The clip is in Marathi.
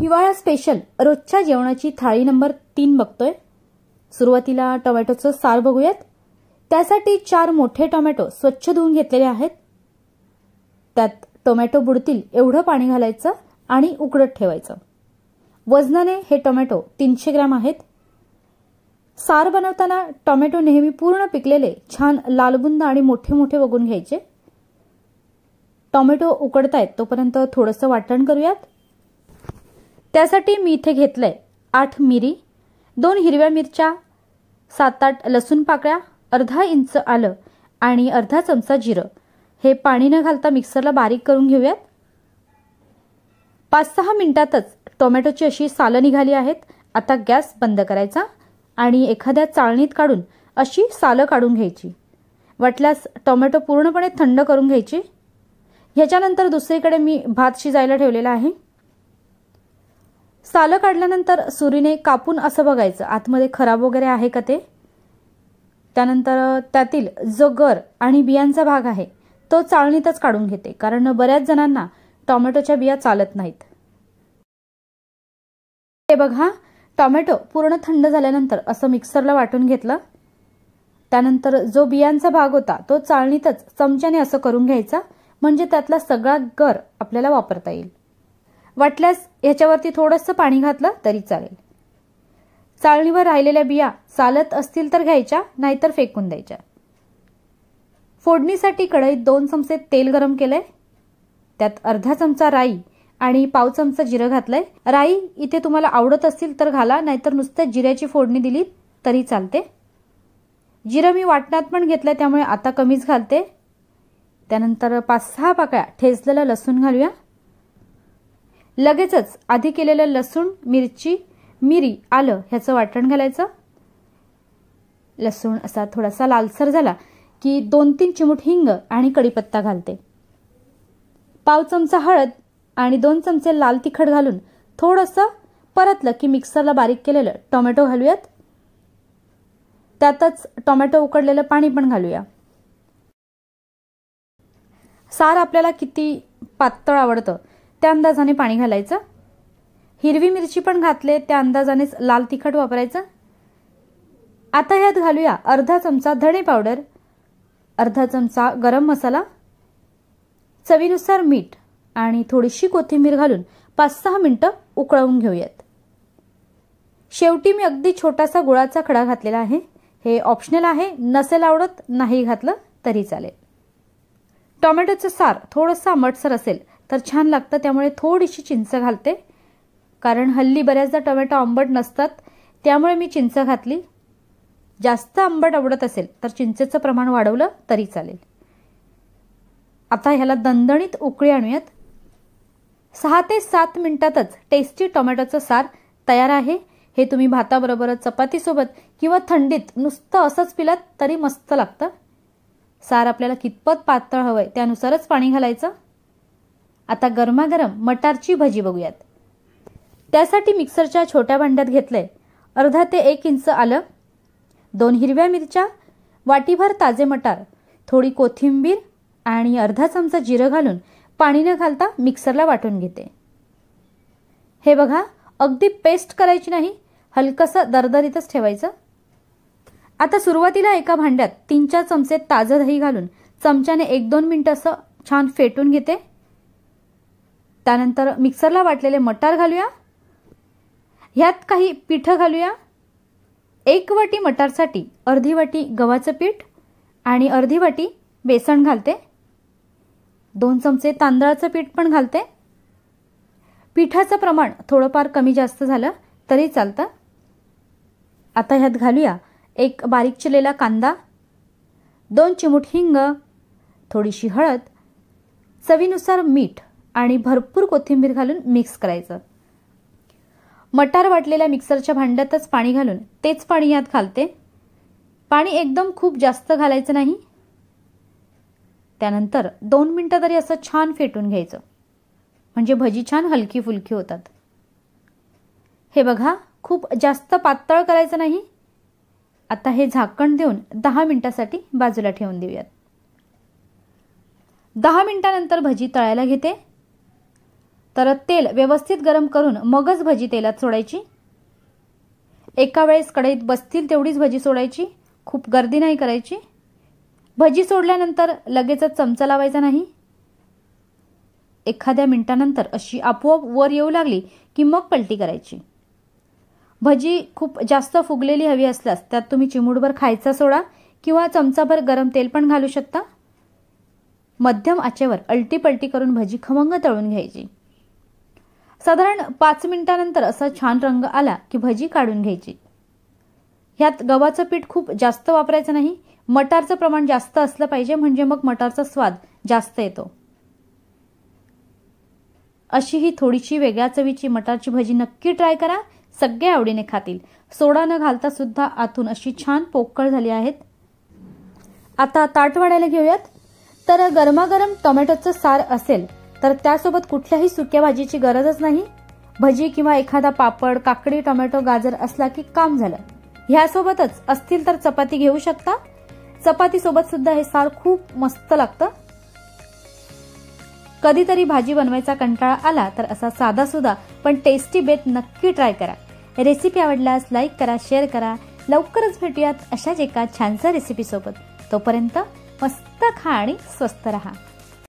हिवाळा स्पेशल रोजच्या जेवणाची थाळी नंबर तीन बघतोय सुरुवातीला टोमॅटोचं सार बघूयात त्यासाठी चार मोठे टोमॅटो स्वच्छ धुवून घेतलेले आहेत त्यात टोमॅटो बुडतील एवढं पाणी घालायचं आणि उकडत ठेवायचं वजनाने हे टोमॅटो तीनशे ग्रॅम आहेत सार बनवताना टोमॅटो नेहमी पूर्ण पिकलेले छान लालबुंद आणि मोठे मोठे बघून घ्यायचे टोमॅटो उकडतायत तोपर्यंत थोडंसं वाटण करूयात त्यासाठी मी इथे घेतलंय आठ मिरी दोन हिरव्या मिरच्या सात आठ लसूण पाकळ्या अर्धा इंच आलं आणि अर्धा चमचा जिरं हे पाणी न घालता मिक्सरला बारीक करून घेऊयात पाच सहा मिनिटातच टोमॅटोची अशी सालं निघाली आहेत आता गॅस बंद करायचा आणि एखाद्या चाळणीत काढून अशी सालं काढून घ्यायची वाटल्यास टोमॅटो पूर्णपणे थंड करून घ्यायची ह्याच्यानंतर दुसरीकडे मी भात शिजायला ठेवलेला आहे चालं काढल्यानंतर सुरीने कापून असं बघायचं आतमध्ये खराब वगैरे आहे का ते त्यानंतर त्यातील जो गर आणि बियांचा भाग आहे तो चाळणीतच काढून घेते कारण बऱ्याच जणांना टॉमॅटोच्या बिया चालत नाहीत हे बघा टॉमॅटो पूर्ण थंड झाल्यानंतर असं मिक्सरला वाटून घेतलं त्यानंतर जो बियांचा भाग होता तो चाळणीतच चमच्याने असं करून घ्यायचा म्हणजे त्यातला सगळा गर आपल्याला वापरता येईल वाटल्यास ह्याच्यावरती थोडंसं पाणी घातलं तरी चालेल चाळणीवर राहिलेल्या बिया चालत असतील तर घ्यायच्या नाहीतर फेकून द्यायच्या फोडणीसाठी कढईत दोन चमचे तेल गरम केलंय त्यात अर्धा चमचा राई आणि पाव चमचा जिरं घातलंय राई इथे तुम्हाला आवडत असतील तर घाला नाहीतर नुसतं जिऱ्याची फोडणी दिली तरी चालते जिरं मी वाटणात पण घेतलंय त्यामुळे आता कमीच घालते त्यानंतर पाच सहा पाकळ्या ठेचलेलं लसूण घालूया लगेचच आधी केलेलं लसूण मिरची मिरी आलं ह्याचं वाटण घालायचं लसूण असा थोडासा लालसर झाला की दोन तीन चिमूट हिंग आणि कडीपत्ता घालते पाव चमचा हळद आणि दोन चमचे लाल तिखट घालून थोडंसं परतलं की मिक्सरला बारीक केलेलं टोमॅटो घालूयात त्यातच टोमॅटो उकडलेलं पाणी पण घालूया सार आपल्याला किती पातळ आवडतं त्या अंदाजाने पाणी घालायचं हिरवी मिरची पण घातले त्या अंदाजानेच लाल तिखट वापरायचं आता ह्यात घालूया अर्धा चमचा धणे पावडर अर्धा चमचा गरम मसाला चवीनुसार मीठ आणि थोडीशी कोथिंबीर घालून पाच सहा मिनटं उकळवून घेऊयात शेवटी मी अगदी छोटासा गुळाचा खडा घातलेला आहे हे ऑप्शनल आहे नसेल आवडत नाही घातलं तरी चालेल टॉमॅटोचं सार थोडंसं आंबटसर असेल तर छान लागतं त्यामुळे थोडीशी चिंच घालते कारण हल्ली बऱ्याचदा टोमॅटो आंबट नसतात त्यामुळे मी चिंच घातली जास्त आंबट आवडत असेल तर चिंचेचं प्रमाण वाढवलं तरी चालेल आता ह्याला दणदणीत उकळी आणूयात सहा ते सात मिनिटातच टेस्टी टोमॅटोचं सार तयार आहे हे तुम्ही भाताबरोबरच चपातीसोबत किंवा थंडीत नुसतं असंच पिलात तरी मस्त लागतं सार आपल्याला कितपत पातळ हवंय त्यानुसारच पाणी घालायचं आता गरमागरम मटारची भजी बघूयात त्यासाठी मिक्सरच्या छोट्या भांड्यात घेतलंय अर्धा ते एक इंच आलं दोन हिरव्या मिरच्या वाटीभर ताजे मटार थोडी कोथिंबीर आणि अर्धा चमचा जिरं घालून पाणी न घालता मिक्सरला वाटून घेते हे बघा अगदी पेस्ट करायची नाही हलकंसं दरदरीतच ठेवायचं आता सुरुवातीला एका भांड्यात तीन चार चमचे ताजं दही घालून चमच्याने एक दोन मिनिटं असं छान फेटून घेते त्यानंतर मिक्सरला वाटलेले मटार घालूया ह्यात काही पिठं घालूया एक वाटी मटारसाठी अर्धी वाटी गव्हाचं पीठ आणि अर्धी वाटी बेसन घालते दोन चमचे तांदळाचं पीठ पण घालते पिठाचं प्रमाण थोडंफार कमी जास्त झालं तरी चालतं आता ह्यात घालूया एक बारीक चिलेला कांदा दोन चिमूट हिंग थोडीशी हळद चवीनुसार मीठ आणि भरपूर कोथिंबीर घालून मिक्स करायचं मटार वाटलेल्या मिक्सरच्या भांड्यातच पाणी घालून तेच पाणी यात घालते पाणी एकदम खूप जास्त घालायचं नाही त्यानंतर दोन मिनटं तरी असं छान फेटून घ्यायचं म्हणजे भजी छान हलकी फुलकी होतात हे बघा खूप जास्त पातळ करायचं नाही आता हे झाकण देऊन दहा मिनिटासाठी बाजूला ठेवून देऊयात दहा मिनिटानंतर भजी तळायला घेते तर तेल व्यवस्थित गरम करून मगच भजी तेलात सोडायची एका वेळेस कढईत बसतील तेवढीच भजी सोडायची खूप गर्दी नाही करायची भजी सोडल्यानंतर लगेचच चमचा लावायचा नाही एखाद्या मिनिटानंतर अशी आपोआप वर येऊ लागली की मग पलटी करायची भजी खूप जास्त फुगलेली हवी असल्यास त्यात तुम्ही चिमूडभर खायचा सोडा किंवा चमचाभर गरम तेल पण घालू शकता मध्यम आचेवर अलटी पलटी करून भजी खमंग तळून घ्यायची साधारण पाच मिनिटानंतर असा छान रंग आला की भजी काढून घ्यायची ह्यात गव्हाचं पीठ खूप जास्त वापरायचं नाही मटारचं प्रमाण जास्त असलं पाहिजे म्हणजे मग मटारचा स्वाद जास्त येतो अशी ही थोडीशी वेगळ्या चवीची मटारची भजी नक्की ट्राय करा सगळ्या आवडीने खातील सोडा न घालता सुद्धा आतून अशी छान पोकळ झाली आहेत आता ताट वाढायला घेऊयात तर गरमागरम टोमॅटोचं सार असेल तर त्यासोबत कुठल्याही सुक्या भाजीची गरजच नाही भजी किंवा एखादा पापड काकडी टोमॅटो गाजर असला की काम झालं ह्यासोबतच असतील तर चपाती घेऊ शकता चपाती सोबत सुद्धा हे सार खूप मस्त लागतं कधीतरी भाजी बनवायचा कंटाळा आला तर असा साधा सुद्धा पण टेस्टी बेत नक्की ट्राय करा रेसिपी आवडल्यास लाईक करा शेअर करा लवकरच भेटूयात अशाच एका छानसा रेसिपीसोबत तोपर्यंत मस्त खा आणि स्वस्त रहा